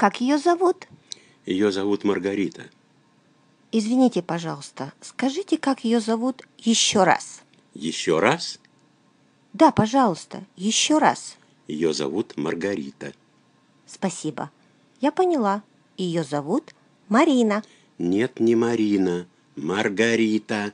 Как ее зовут? Ее зовут Маргарита. Извините, пожалуйста, скажите, как ее зовут еще раз. Еще раз? Да, пожалуйста, еще раз. Ее зовут Маргарита. Спасибо. Я поняла. Ее зовут Марина. Нет, не Марина. Маргарита.